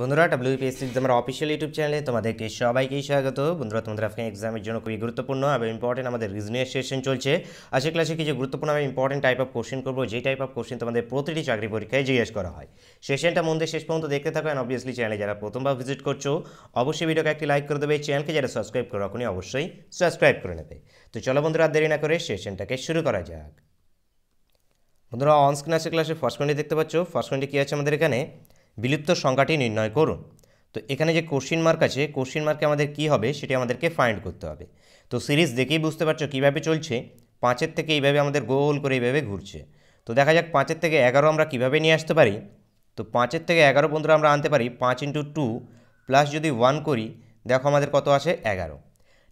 বন্ধুরা ডাব্লিউপিএসসি এক্সামের official YouTube চ্যানেলে তোমাদেরকে সবাইকেই স্বাগত বন্ধুরা তোমাদের আজকে এক্সামের জন্য খুবই গুরুত্বপূর্ণ এবং ইম্পর্টেন্ট আমাদের রিজনিয়ার সেশন চলছে আজকে ক্লাসে কিছু গুরুত্বপূর্ণ আমি ইম্পর্টেন্ট টাইপ অফ কোশ্চেন করবো যে টাইপ অফ কোশ্চেন তোমাদের প্রতিটি চাকরি পরীক্ষায় জিজ্ঞেস করা হয় সেশনটা মন্দির শেষ পর্যন্ত দেখতে থাকো অ্যান্ড অবভিয়াসলি চ্যানেলে যারা প্রথমবার ভিজিট করছো অবশ্যই ভিডিওকে একটি লাইক করে দেবে চ্যানেলকে যারা সাবস্ক্রাইব করো এখনই অবশ্যই সাবস্ক্রাইব করে নেবে তো চলো বন্ধুরা দেরি না করে সেশনটাকে শুরু করা যাক বন্ধুরা অনস্ক্রিন আছে ক্লাসে ফার্স্ট কোয়েন্টি দেখতে পাচ্ছ ফার্স্ট কোয়েন্টি কী আছে আমাদের এখানে বিলুপ্ত সংখ্যাটি নির্ণয় করুন তো এখানে যে কোশ্চিন মার্ক আছে কোশ্চিন মার্কে আমাদের কি হবে সেটি আমাদেরকে ফাইন্ড করতে হবে তো সিরিজ দেখেই বুঝতে পারছো কীভাবে চলছে পাঁচের থেকে এইভাবে আমাদের গোল করে এইভাবে ঘুরছে তো দেখা যাক পাঁচের থেকে এগারো আমরা কিভাবে নিয়ে আসতে পারি তো পাঁচের থেকে এগারো পর্যন্ত আমরা আনতে পারি পাঁচ ইন্টু টু প্লাস যদি ওয়ান করি দেখো আমাদের কত আসে এগারো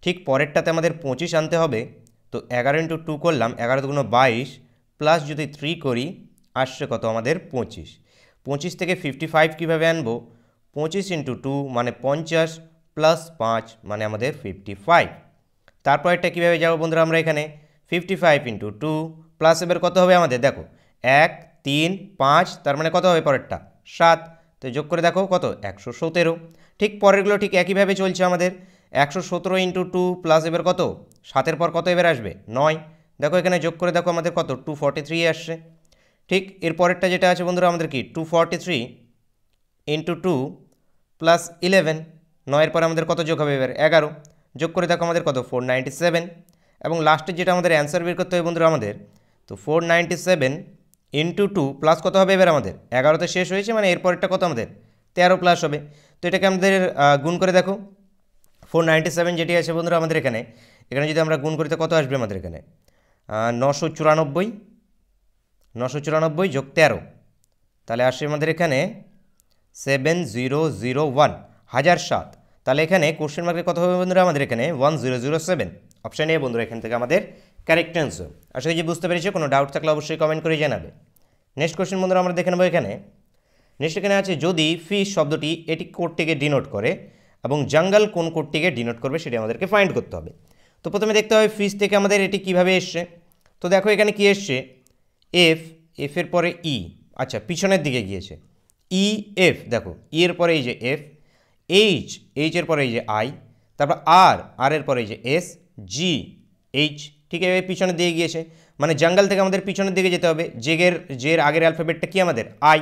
ঠিক পরেরটাতে আমাদের পঁচিশ আনতে হবে তো এগারো ইন্টু টু করলাম এগারো দুগুণ বাইশ প্লাস যদি থ্রি করি আসছে কত আমাদের পঁচিশ পঁচিশ থেকে ফিফটি ফাইভ কীভাবে আনবো পঁচিশ ইন্টু টু মানে পঞ্চাশ প্লাস পাঁচ মানে আমাদের ফিফটি ফাইভ তারপর এটা কীভাবে যাবো বন্ধুরা আমরা এখানে fifty five into two plus এবার কত হবে আমাদের দেখো এক তিন পাঁচ তার মানে কত হবে পরেরটা সাত তো যোগ করে দেখো কত একশো সতেরো ঠিক পরেরগুলো ঠিক একইভাবে চলছে আমাদের একশো সতেরো ইন্টু টু প্লাস এবার কত সাতের পর কত এবার আসবে নয় দেখো এখানে যোগ করে দেখো আমাদের কত টু ফর্টি থ্রি আসছে ঠিক এরপরেরটা যেটা আছে বন্ধুরা আমাদের কি two forty three into two plus eleven নয়ের পরে আমাদের কত যোগ হবে এবার এগারো যোগ করে দেখো আমাদের কত ফোর নাইনটি সেভেন এবং লাস্টে যেটা আমাদের অ্যান্সার বের করতে হবে বন্ধুরা আমাদের তো four ninety seven into two plus কত হবে এবার আমাদের এগারোতে শেষ হয়েছে মানে এরপরেরটা কত আমাদের তেরো প্লাস হবে তো এটাকে আমাদের গুণ করে দেখো ফোর নাইনটি সেভেন যেটি আছে বন্ধুরা আমাদের এখানে এখানে যদি আমরা গুণ করিতে কত আসবে আমাদের এখানে নশো চুরানব্বই নশো চুরানব্বই যোগ তেরো তাহলে আসে আমাদের এখানে সেভেন জিরো জিরো ওয়ান হাজার সাত তাহলে এখানে কোশ্চেন মার্কের কত হবে বন্ধুরা আমাদের এখানে one zero zero seven option A বন্ধুরা এখান থেকে আমাদের কারেক্ট অ্যান্সার আশা করি বুঝতে পেরেছি কোনো ডাউট থাকলে অবশ্যই কমেন্ট করে জানাবে নেক্সট কোশ্চেন বন্ধুরা আমরা দেখে নেবো এখানে নেক্সট এখানে আছে যদি ফিস শব্দটি এটি কোডটিকে ডিনোট করে এবং জঙ্গল কোন কোডটিকে ডিনোট করবে সেটি আমাদেরকে ফাইন্ড করতে হবে তো প্রথমে দেখতে হবে ফিস থেকে আমাদের এটি কিভাবে এসছে তো দেখো এখানে কি এসছে এফ এফের পরে ই e, আচ্ছা পিছনের দিকে গিয়েছে ই e, এফ দেখো ই e এর পরে এই যে এফ এইচ এইচের পরে এই যে আই তারপর আর আর এর পরে এই যে এস জি এইচ ঠিক আছে পিছনের দিকে গিয়েছে মানে জঙ্গল থেকে আমাদের পিছনের দিকে যেতে হবে জেগের জের আগের অ্যালফাবেটটা কি আমাদের আই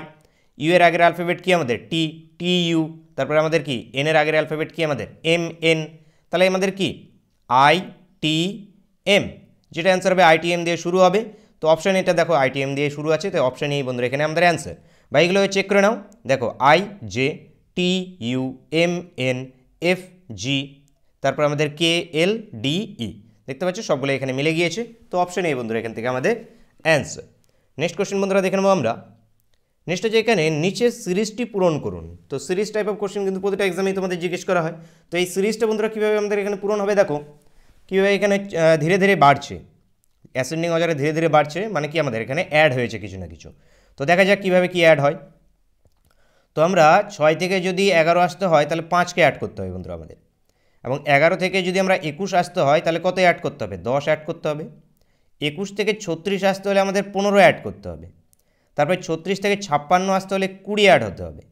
ইউ এর আগের অ্যালফাবেট কি আমাদের টি টি ইউ তারপরে আমাদের কি এন এর আগের অ্যালফাবেট কি আমাদের এম এন তাহলে আমাদের কি আই টি এম যেটা অ্যান্সার হবে আই টি এম দিয়ে শুরু হবে তো অপশান এটা দেখো আইটিএম দিয়ে শুরু আছে তো অপশান এই বন্ধুরা এখানে আমাদের অ্যান্সার বা এইগুলো চেক করে নাও দেখো I J T U M N F G তারপর আমাদের কে এল ডি ই দেখতে পাচ্ছ সবগুলো এখানে মিলে গিয়েছে তো অপশান এই বন্ধুরা এখান থেকে আমাদের অ্যান্সার নেক্সট কোশ্চেন বন্ধুরা দেখে নেবো আমরা নেক্সট হচ্ছে এখানে নিচের সিরিজটি পূরণ করুন তো সিরিজ টাইপ অফ কোশ্চেন কিন্তু প্রতিটা এক্সামেই তোমাদের জিজ্ঞেস করা হয় তো এই সিরিজটা বন্ধুরা কীভাবে আমাদের এখানে পূরণ হবে দেখো কীভাবে এখানে ধীরে ধীরে বাড়ছে অ্যাসেন্ডিং অজারে ধীরে ধীরে বাড়ছে মানে কি আমাদের এখানে অ্যাড হয়েছে কিছু না কিছু তো দেখা যাক কীভাবে কি অ্যাড হয় তো আমরা ছয় থেকে যদি এগারো আসতে হয় তাহলে পাঁচকে অ্যাড করতে হবে বন্ধুরা আমাদের এবং এগারো থেকে যদি আমরা একুশ আসতে হয় তাহলে কত অ্যাড করতে হবে দশ অ্যাড করতে হবে একুশ থেকে ছত্রিশ আসতে হলে আমাদের পনেরো অ্যাড করতে হবে তারপরে ছত্রিশ থেকে ছাপ্পান্ন আসতে হলে কুড়ি অ্যাড হতে হবে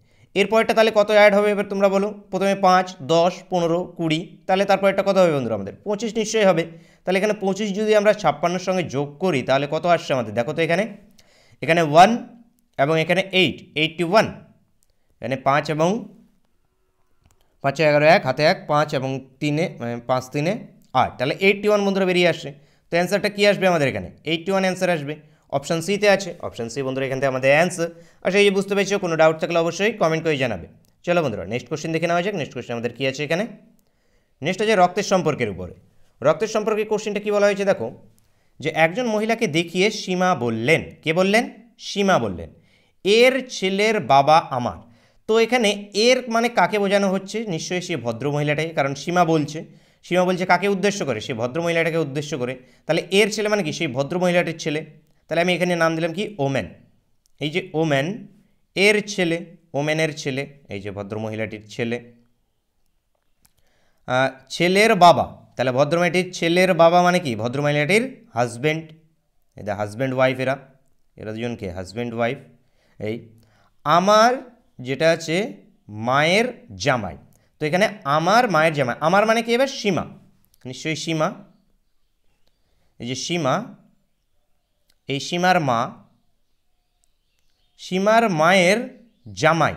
এরপরটা তাহলে কত অ্যাড হবে এবার তোমরা বলো প্রথমে পাঁচ দশ পনেরো কুড়ি তাহলে তারপরটা কত হবে বন্ধুরা আমাদের পঁচিশ নিশ্চয়ই হবে তাহলে এখানে পঁচিশ যদি আমরা ছাপ্পান্নর সঙ্গে যোগ করি তাহলে কত আসছে আমাদের দেখো তো এখানে এখানে ওয়ান এবং এখানে এইট এইটটি ওয়ান এখানে পাঁচ এবং পাঁচে এগারো এক হাতে এক পাঁচ এবং তিনে মানে পাঁচ তিনে আট তাহলে এইটটি ওয়ান বন্ধুরা বেরিয়ে আসছে তো অ্যান্সারটা কী আসবে আমাদের এখানে এইটটি ওয়ান অ্যান্সার আসবে অপশান সিতে আছে অপশান সি বন্ধুরা এখান থেকে আমাদের অ্যান্সার আচ্ছা এই বুঝতে পেরেছো কোনো ডাউট থাকলে অবশ্যই কমেন্ট করে জানাবে চলো বন্ধুরা নেক্সট কোশ্চেন দেখে নেওয়া যাক নেক্সট কোশ্চেন আমাদের কী আছে এখানে নেক্সট আছে রক্তের সম্পর্কের উপরে রক্তের সম্পর্কে কোশ্চেনটা কী বলা হয়েছে দেখো যে একজন মহিলাকে দেখিয়ে সীমা বললেন কে বললেন সীমা বললেন এর ছেলের বাবা আমার তো এখানে এর মানে কাকে বোঝানো হচ্ছে নিশ্চয়ই সে ভদ্র মহিলাটাকে কারণ সীমা বলছে সীমা বলছে কাকে উদ্দেশ্য করে সে ভদ্র মহিলাটাকে উদ্দেশ্য করে তাহলে এর ছেলে মানে কি সেই ভদ্র মহিলাটির ছেলে তাহলে আমি এখানে নাম দিলাম কি ওম্যান এই যে ওম্যান এর ছেলে ওম্যানের ছেলে এই যে ভদ্রমহিলাটির ছেলে ছেলের বাবা তাহলে ভদ্রমহিলাটির ছেলের বাবা মানে কি ভদ্রমহিলাটির হাজব্যান্ড এই দ্য হাজব্যান্ড ওয়াইফ এরা এরা দুজনকে হাজব্যান্ড ওয়াইফ এই আমার যেটা আছে মায়ের জামাই তো এখানে আমার মায়ের জামাই আমার মানে কি এবার সীমা নিশ্চয়ই সীমা এই যে সীমা এই সীমার মা সীমার মায়ের জামাই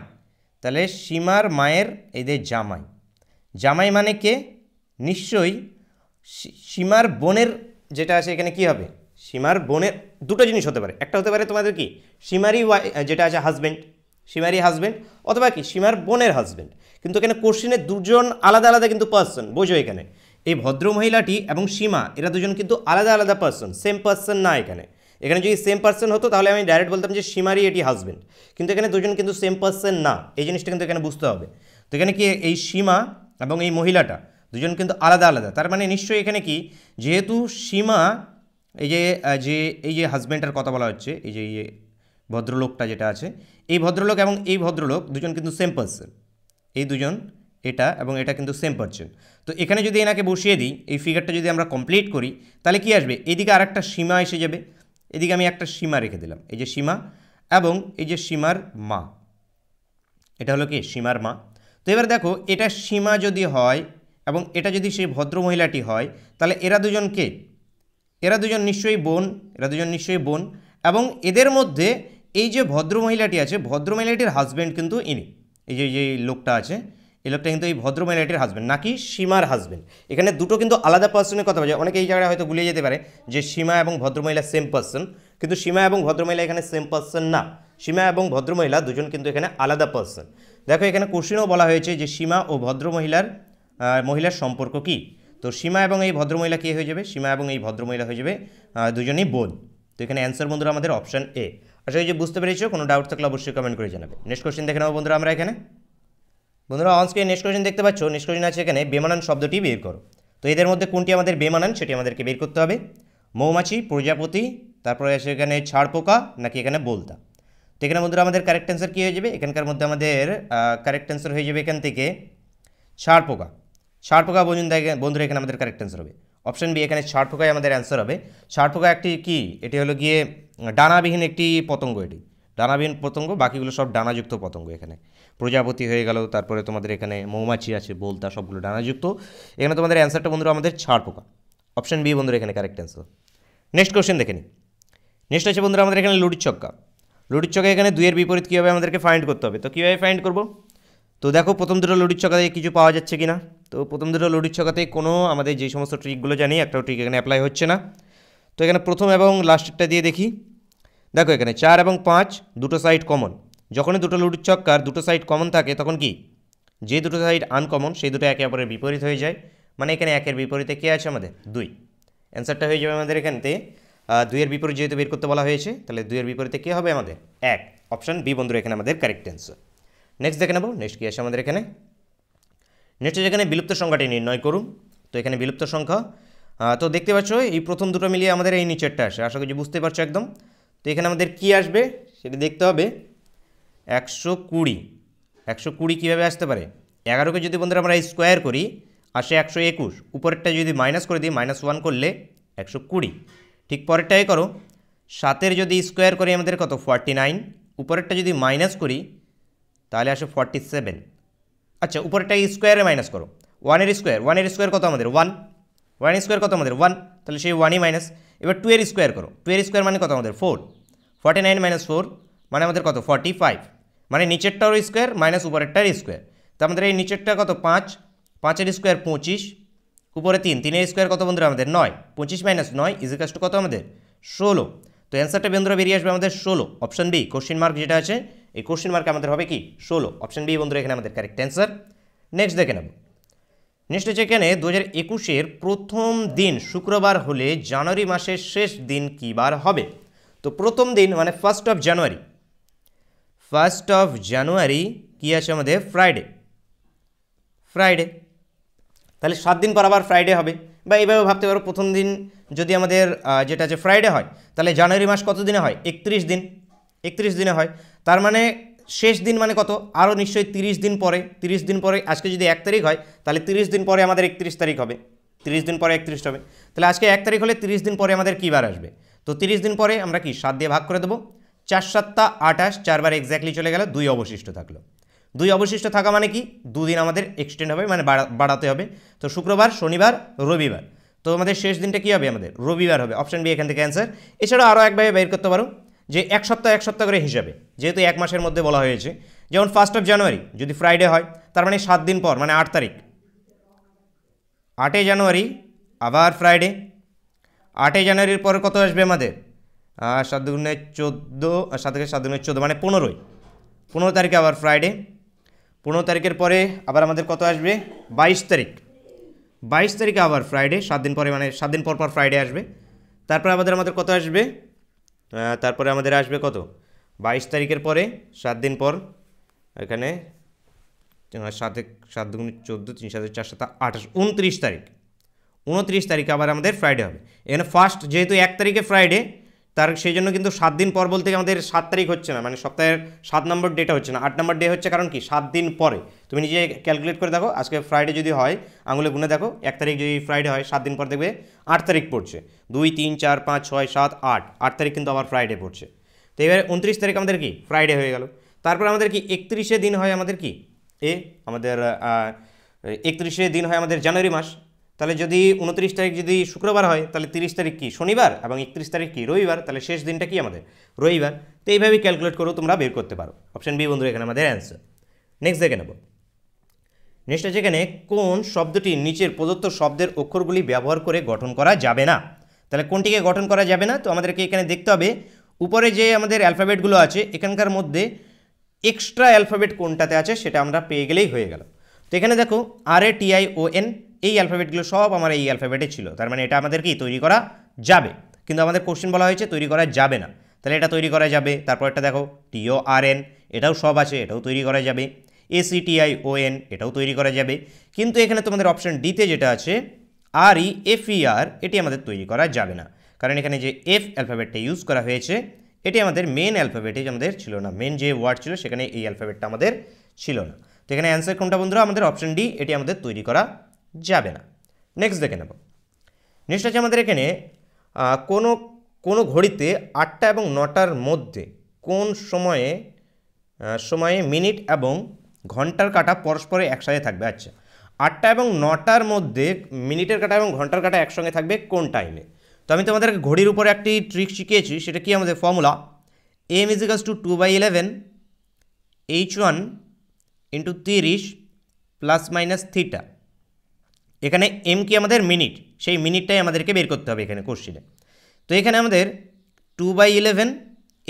তাহলে সীমার মায়ের এদের জামাই জামাই মানে কে নিশ্চয়ই সীমার বোনের যেটা আছে এখানে কি হবে সীমার বোনের দুটো জিনিস হতে পারে একটা হতে পারে তোমাদের কি সীমারই ওয়াই যেটা আছে হাজব্যান্ড সীমারই হাজব্যান্ড অথবা কি সীমার বোনের হাজব্যান্ড কিন্তু এখানে কোশ্চিনে দুজন আলাদা আলাদা কিন্তু পার্সন বোঝো এখানে এই ভদ্র মহিলাটি এবং সীমা এরা দুজন কিন্তু আলাদা আলাদা পার্সন সেম পার্সন না এখানে এখানে যদি সেম পার্সন হতো তাহলে আমি ডাইরেক্ট বলতাম যে সীমারই এটি হাজব্যান্ড কিন্তু এখানে দুজন কিন্তু সেম পার্সন না এই জিনিসটা কিন্তু এখানে বুঝতে হবে তো এখানে কি এই সীমা এবং এই মহিলাটা দুজন কিন্তু আলাদা আলাদা তার মানে নিশ্চয়ই এখানে কি যেহেতু সীমা এই যে যে এই যে হাজব্যান্ডটার কথা বলা হচ্ছে এই যে এই ভদ্রলোকটা যেটা আছে এই ভদ্রলোক এবং এই ভদ্রলোক দুজন কিন্তু সেম পার্সন এই দুজন এটা এবং এটা কিন্তু সেম পার্সন তো এখানে যদি এনাকে বসিয়ে দিই এই ফিগারটা যদি আমরা কমপ্লিট করি তাহলে কি আসবে এদিকে আরেকটা সীমা এসে যাবে এদিকে আমি একটা সীমা রেখে দিলাম এই যে সীমা এবং এই যে সীমার মা এটা হলো কি সীমার মা তো এবার দেখো এটা সীমা যদি হয় এবং এটা যদি সেই ভদ্র মহিলাটি হয় তাহলে এরা দুজনকে এরা দুজন নিশ্চয়ই বোন এরা দুজন নিশ্চয়ই বোন এবং এদের মধ্যে এই যে ভদ্র মহিলাটি আছে ভদ্র মহিলাটির হাজব্যান্ড কিন্তু ইনি এই যে যে লোকটা আছে এই লোকটা কিন্তু এই ভদ্র মহিলাটির হাজব্যান্ড নাকি সীমার হাজব্যান্ড এখানে দুটো কিন্তু আলাদা পার্সনের কথা বলছে অনেকে এই জায়গায় হয়তো গুলিয়ে যেতে পারে যে সীমা এবং মহিলা সেম পার্সন কিন্তু সীমা এবং ভদ্রমহিলা এখানে সেম পার্সন না সীমা এবং ভদ্রমহিলা দুজন কিন্তু এখানে আলাদা পার্সন দেখো এখানে কোশ্চিনও বলা হয়েছে যে সীমা ও ভদ্রমহিলার মহিলার সম্পর্ক কি তো সীমা এবং এই ভদ্রমহিলা কে হয়ে যাবে সীমা এবং এই ভদ্রমহিলা হয়ে যাবে দুজনেই বোন তো এখানে অ্যান্সার বন্ধুরা আমাদের অপশান এ আসলে যে বুঝতে পেরেছো কোনো ডাউট থাকলে অবশ্যই কমেন্ট করে জানাবে নেক্সট কোশ্চেন দেখে নেবো বন্ধুরা আমরা এখানে বন্ধুরা অনস্ক্রিন নেক্সট কোয়েশন দেখতে পাচ্ছ নেক্সট কোয়েশন আছে এখানে বেমানান শব্দটি বের করো তো এদের মধ্যে কোনটি আমাদের বেমানান সেটি আমাদেরকে বের করতে হবে মৌমাছি প্রজাপতি তারপরে আছে এখানে ছাড় পোকা নাকি এখানে বলতা তো এখানে বন্ধুরা আমাদের কারেক্ট অ্যান্সার কী হয়ে যাবে এখানকার মধ্যে আমাদের কারেক্ট অ্যান্সার হয়ে যাবে এখান থেকে ছাড় পোকা ছাড় পোকা বন্ধুরা এখানে আমাদের কারেক্ট অ্যান্সার হবে অপশন বি এখানে ছাড় পোকাই আমাদের অ্যান্সার হবে ছাড় পোকা একটি কী এটি হলো গিয়ে ডানাবিহীন একটি পতঙ্গ এটি দানাবিহীন পতঙ্গ বাকিগুলো সব ডানাযুক্ত পতঙ্গ এখানে প্রজাপতি হয়ে গেল তারপরে তোমাদের এখানে মৌমাছি আছে বোলতা সবগুলো ডানাযুক্ত এখানে তোমাদের অ্যান্সারটা বন্ধুরা আমাদের ছাড় পোকা অপশান বি বন্ধুরা এখানে কারেক্ট অ্যান্সার নেক্সট কোশ্চেন দেখে নিই নেক্সট আছে বন্ধুরা আমাদের এখানে লুডির ছক্কা লুডির ছক্কা এখানে দুইয়ের বিপরীত কীভাবে আমাদেরকে ফাইন্ড করতে হবে তো কীভাবে ফাইন্ড করবো তো দেখো প্রথম দুটো লুডির ছকাতে কিছু পাওয়া যাচ্ছে কি না তো প্রথম দুটো লুডির ছকাতে কোনো আমাদের যে সমস্ত ট্রিকগুলো জানি একটাও ট্রিক এখানে অ্যাপ্লাই হচ্ছে না তো এখানে প্রথম এবং লাস্টেরটা দিয়ে দেখি দেখো এখানে চার এবং পাঁচ দুটো সাইড কমন যখনই দুটো লুডুর চক্কার দুটো সাইড কমন থাকে তখন কি যে দুটো সাইড আনকমন সেই দুটো একে অপরের বিপরীত হয়ে যায় মানে এখানে একের বিপরীতে কে আছে আমাদের দুই অ্যান্সারটা হয়ে যাবে আমাদের এখানতে দুইয়ের বিপরীত যেহেতু বের করতে বলা হয়েছে তাহলে দুইয়ের বিপরীতে কী হবে আমাদের এক অপশান বি বন্ধুর এখানে আমাদের কারেক্ট অ্যান্সার নেক্সট দেখে নেব নেক্সট কী আছে আমাদের এখানে নেক্সট এখানে বিলুপ্ত সংখ্যাটি নির্ণয় করুন তো এখানে বিলুপ্ত সংখ্যা তো দেখতে পাচ্ছ এই প্রথম দুটো মিলিয়ে আমাদের এই নিচেরটা আসে আশা করি বুঝতে পারছো একদম তো এখানে আমাদের কি আসবে সেটা দেখতে হবে একশো কুড়ি একশো কুড়ি কীভাবে আসতে পারে এগারোকে যদি বন্ধুরা আমরা স্কোয়ার করি আসে একশো একুশ উপরেরটা যদি মাইনাস করে দিই মাইনাস ওয়ান করলে একশো কুড়ি ঠিক পরেরটাই করো সাতের যদি স্কোয়ার করি আমাদের কত ফর্টি নাইন উপরেরটা যদি মাইনাস করি তাহলে আসে ফর্টি সেভেন আচ্ছা উপরেরটা স্কোয়ারে মাইনাস করো ওয়ানের স্কোয়ার ওয়ানের স্কোয়ার কত আমাদের ওয়ান ওয়ান স্কোয়ার কত আমাদের ওয়ান তাহলে সেই ওয়ানই মাইনাস এবার টু এর স্কোয়ার করো টু এর স্কোয়ার মানে কত আমাদের four forty nine minus four মানে আমাদের কত ফর্টি ফাইভ মানে নিচেরটারও স্কোয়ার মাইনাস উপরেরটার স্কোয়ার তো আমাদের এই নিচেরটা কত পাঁচ পাঁচের স্কোয়ার পঁচিশ উপরে তিন তিনের স্কোয়ার কত বন্ধুরা আমাদের নয় পঁচিশ মাইনাস নয় ইজিকাস টু কত আমাদের ষোলো তো অ্যান্সারটা বন্ধুরা বেরিয়ে আসবে আমাদের ষোলো অপশন বি কোশ্চেন মার্ক যেটা আছে এই কোশ্চেন মার্ক আমাদের হবে কি ষোলো অপশন বি বন্ধুরা এখানে আমাদের কারেক্ট অ্যান্সার নেক্সট দেখে নেব নেক্সট হচ্ছে এখানে দু হাজার একুশের প্রথম দিন শুক্রবার হলে জানুয়ারি মাসের শেষ দিন কিবার বার হবে তো প্রথম দিন মানে first of January first of January কী আছে আমাদের ফ্রাইডে ফ্রাইডে তাহলে সাত দিন পর আবার ফ্রাইডে হবে বা এইভাবে ভাবতে পারো প্রথম দিন যদি আমাদের যেটা আছে ফ্রাইডে হয় তাহলে জানুয়ারি মাস কত দিনে হয় একত্রিশ দিন একত্রিশ দিনে হয় তার মানে শেষ দিন মানে কত আরও নিশ্চয়ই তিরিশ দিন পরে তিরিশ দিন পরে আজকে যদি এক তারিখ হয় তাহলে তিরিশ দিন পরে আমাদের একত্রিশ তারিখ হবে তিরিশ দিন পরে একত্রিশ হবে তাহলে আজকে এক তারিখ হলে তিরিশ দিন পরে আমাদের কী বার আসবে তো তিরিশ দিন পরে আমরা কি সাত দিয়ে ভাগ করে দেবো চার সাতটা আটাশ চারবার এক্স্যাক্টলি চলে গেল দুই অবশিষ্ট থাকলো দুই অবশিষ্ট থাকা মানে কি দুদিন আমাদের এক্সটেন্ড হবে মানে বাড়াতে হবে তো শুক্রবার শনিবার রবিবার তো আমাদের শেষ দিনটা কী হবে আমাদের রবিবার হবে অপশান বি এখান থেকে অ্যান্সার এছাড়াও আরও একভাবে বের করতে পারো যে এক সপ্তাহ এক সপ্তাহ করে হিসাবে যেহেতু এক মাসের মধ্যে বলা হয়েছে যেমন ফার্স্ট অফ জানুয়ারি যদি ফ্রাইডে হয় তার মানে সাত দিন পর মানে আট তারিখ আটই জানুয়ারি আবার ফ্রাইডে আটই জানুয়ারির পর কত আসবে আমাদের সাত দুগুণে চোদ্দো সাত থেকে সাত দুগুণে চোদ্দো মানে পনেরোই পনেরো তারিখে আবার ফ্রাইডে পনেরো তারিখের পরে আবার আমাদের কত আসবে বাইশ তারিখ বাইশ তারিখে আবার ফ্রাইডে সাত দিন পরে মানে সাত দিন পর পর ফ্রাইডে আসবে তারপরে আমাদের আমাদের কত আসবে তারপরে আমাদের আসবে কত বাইশ তারিখের পরে সাত দিন পর এখানে সাতে সাত দুগুণে চোদ্দো তিন সাথে চার সাত আঠাশ উনত্রিশ তারিখ উনত্রিশ তারিখে আবার আমাদের ফ্রাইডে হবে এখানে ফার্স্ট যেহেতু এক তারিখে ফ্রাইডে তার সেই জন্য কিন্তু সাত দিন পর বলতে আমাদের সাত তারিখ হচ্ছে না মানে সপ্তাহের সাত নম্বর ডেটা হচ্ছে না আট নম্বর ডে হচ্ছে কারণ কি সাত দিন পরে তুমি নিজে ক্যালকুলেট করে দেখো আজকে ফ্রাইডে যদি হয় আঙুলে গুনে দেখো এক তারিখ যদি ফ্রাইডে হয় সাত দিন পর দেখবে আট তারিখ পড়ছে দুই তিন চার পাঁচ ছয় সাত আট আট তারিখ কিন্তু আবার ফ্রাইডে পড়ছে তো এবারে উনত্রিশ তারিখ আমাদের কি ফ্রাইডে হয়ে গেল তারপর আমাদের কি একত্রিশে দিন হয় আমাদের কি এ আমাদের একত্রিশে দিন হয় আমাদের জানুয়ারি মাস তাহলে যদি উনত্রিশ তারিখ যদি শুক্রবার হয় তাহলে তিরিশ তারিখ কি শনিবার এবং একত্রিশ তারিখ কি রবিবার তাহলে শেষ দিনটা কি আমাদের রবিবার তো এইভাবেই ক্যালকুলেট করেও তোমরা বের করতে পারো অপশান বি বন্ধু এখানে আমাদের অ্যান্সার নেক্সট দেখে নেব নেক্সট আছে এখানে কোন শব্দটি নিচের প্রদত্ত শব্দের অক্ষরগুলি ব্যবহার করে গঠন করা যাবে না তাহলে কোনটিকে গঠন করা যাবে না তো আমাদেরকে এখানে দেখতে হবে উপরে যে আমাদের অ্যালফাবেটগুলো আছে এখানকার মধ্যে এক্সট্রা অ্যালফাবেট কোনটাতে আছে সেটা আমরা পেয়ে গেলেই হয়ে গেল তো এখানে দেখো আর এ টি ও এন এই অ্যালফাবেটগুলো সব আমার এই অ্যালফাবেটে ছিল তার মানে এটা আমাদেরকেই তৈরি করা যাবে কিন্তু আমাদের কোশ্চেন বলা হয়েছে তৈরি করা যাবে না তাহলে এটা তৈরি করা যাবে তারপর একটা দেখো টিও আর এন এটাও সব আছে এটাও তৈরি করা যাবে এসিটিআই ও এন এটাও তৈরি করা যাবে কিন্তু এখানে তোমাদের অপশান ডিতে যেটা আছে আর ই এফ ই আর এটি আমাদের তৈরি করা যাবে না কারণ এখানে যে এফ অ্যালফাবেটটা ইউজ করা হয়েছে এটি আমাদের মেন অ্যালফাবেটে আমাদের ছিল না মেন যে ওয়ার্ড ছিল সেখানে এই অ্যালফাবেটটা আমাদের ছিল না তো এখানে অ্যান্সার কোনটা বন্ধুরা আমাদের অপশান ডি এটি আমাদের তৈরি করা যাবে না নেক্সট দেখে নেব নেক্সট আছে আমাদের এখানে কোনো কোনো ঘড়িতে আটটা এবং নটার মধ্যে কোন সময়ে সময়ে মিনিট এবং ঘন্টার কাটা পরস্পরে একসাথে থাকবে আচ্ছা আটটা এবং নটার মধ্যে মিনিটের কাটা এবং ঘন্টার কাটা একসঙ্গে থাকবে কোন টাইমে তো আমি তোমাদের ঘড়ির উপরে একটি ট্রিক শিখিয়েছি সেটা কি আমাদের ফর্মুলা এম ইজিকাস two two by eleven H one into তিরিশ প্লাস মাইনাস থিটা এখানে এম কি আমাদের মিনিট সেই মিনিটটাই আমাদেরকে বের করতে হবে এখানে কোশ্চিনে তো এখানে আমাদের two by eleven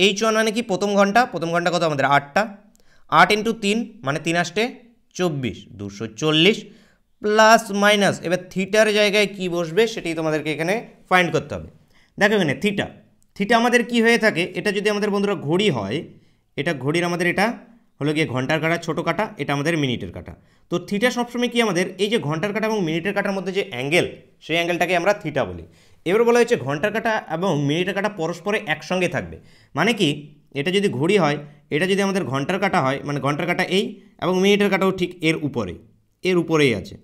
H one মানে কি প্রথম ঘন্টা প্রথম ঘন্টা কত আমাদের আটটা আট ইন্টু তিন মানে তিন আসতে চব্বিশ দুশো চল্লিশ প্লাস মাইনাস এবার থিটার জায়গায় কি বসবে সেটাই তোমাদেরকে এখানে ফাইন্ড করতে হবে দেখো এখানে থিটা থিটা আমাদের কি হয়ে থাকে এটা যদি আমাদের বন্ধুরা ঘড়ি হয় এটা ঘড়ির আমাদের এটা হলো গিয়ে ঘন্টার কাটা ছোটো কাটা এটা আমাদের মিনিটের কাটা তো থিটা সবসময় কি আমাদের এই যে ঘন্টার কাটা এবং মিনিটের কাটার মধ্যে যে অ্যাঙ্গেল সেই অ্যাঙ্গেলটাকে আমরা থিটা বলি এবার বলা হয়েছে ঘন্টার কাটা এবং মিনিটের কাটা পরস্পরে একসঙ্গে থাকবে মানে কি এটা যদি ঘড়ি হয় এটা যদি আমাদের ঘন্টার কাটা হয় মানে ঘন্টার কাটা এই এবং মিনিটের কাটাও ঠিক এর উপরে এর উপরেই আছে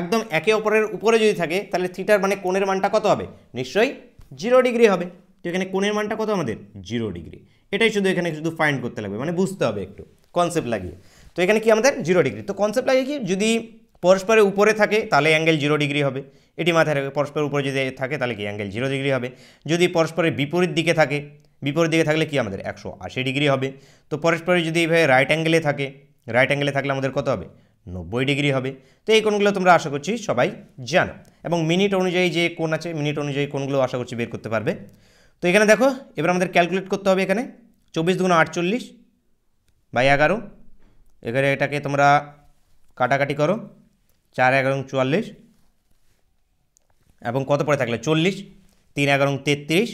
একদম একে অপরের উপরে যদি থাকে তাহলে থিটার মানে কোণের মানটা কত হবে নিশ্চয়ই জিরো ডিগ্রি হবে তো এখানে কোণের মানটা কত আমাদের জিরো ডিগ্রি এটাই শুধু এখানে শুধু ফাইন্ড করতে লাগবে মানে বুঝতে হবে একটু কনসেপ্ট লাগিয়ে তো এখানে কি আমাদের জিরো ডিগ্রি তো কনসেপ্ট লাগিয়ে কি যদি পরস্পরের উপরে থাকে তাহলে অ্যাঙ্গেল জিরো ডিগ্রি হবে এটি মাথায় রাখবে পরস্পরের উপরে যদি থাকে তাহলে কি অ্যাঙ্গেল জিরো ডিগ্রি হবে যদি পরস্পরের বিপরীত দিকে থাকে বিপরীত দিকে থাকলে কি আমাদের একশো আশি ডিগ্রি হবে তো পরস্পরের যদি এইভাবে রাইট অ্যাঙ্গেলে থাকে রাইট অ্যাঙ্গেলে থাকলে আমাদের কত হবে নব্বই ডিগ্রি হবে তো এই কোণগুলো তোমরা আশা করছি সবাই জানো এবং মিনিট অনুযায়ী যে কোন আছে মিনিট অনুযায়ী কোনগুলো আশা করছি বের করতে পারবে তো এখানে দেখো এবার আমাদের ক্যালকুলেট করতে হবে এখানে চব্বিশ দুগুণ আটচল্লিশ বাই এগারো এবারে এটাকে তোমরা কাটাকাটি করো চার এগারো চুয়াল্লিশ এবং কত পড়ে থাকলে চল্লিশ তিন এগারো তেত্রিশ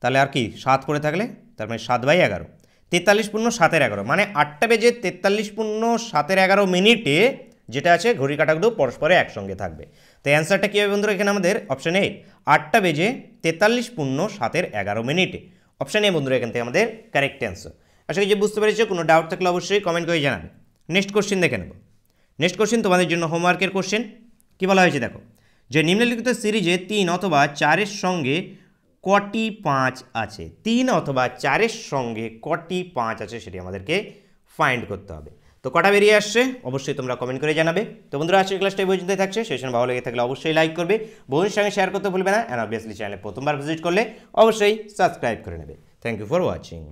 তাহলে আর কি সাত পড়ে থাকলে তার মানে সাত বাই এগারো তেতাল্লিশ পূর্ণ সাতের এগারো মানে আটটা বেজে তেতাল্লিশ পূর্ণ সাতের এগারো মিনিটে যেটা আছে ঘড়ি কাটাগুলো পরস্পরে একসঙ্গে থাকবে তো অ্যান্সারটা কী হবে বন্ধুরা এখানে আমাদের অপশান এ আটটা বেজে তেতাল্লিশ পূর্ণ সাতের এগারো মিনিটে অপশান এ বন্ধুরা এখান থেকে আমাদের কারেক্ট অ্যান্সার আশা করি যে বুঝতে পেরেছো কোনো ডাউট থাকলে অবশ্যই কমেন্ট করে জানাবে নেক্সট কোশ্চেন দেখে নেব নেক্সট কোশ্চেন তোমাদের জন্য হোমওয়ার্কের কোশ্চেন কী বলা হয়েছে দেখো যে নিম্নলিখিত সিরিজে তিন অথবা চারের সঙ্গে কটি পাঁচ আছে তিন অথবা চারের সঙ্গে কটি পাঁচ আছে সেটি আমাদেরকে ফাইন্ড করতে হবে তো কটা বেরিয়ে আসছে অবশ্যই তোমরা কমেন্ট করে জানাবে তো বন্ধুরা আজকের ক্লাসটা এই পর্যন্তই থাকছে সেশন ভালো লেগে থাকলে অবশ্যই লাইক করবে বন্ধুর সঙ্গে শেয়ার করতে ভুলবে না অ্যান্ড অবভিয়াসলি চ্যানেলে প্রথমবার ভিজিট করলে অবশ্যই সাবস্ক্রাইব করে নেবে থ্যাংক ইউ ফর ওয়াচিং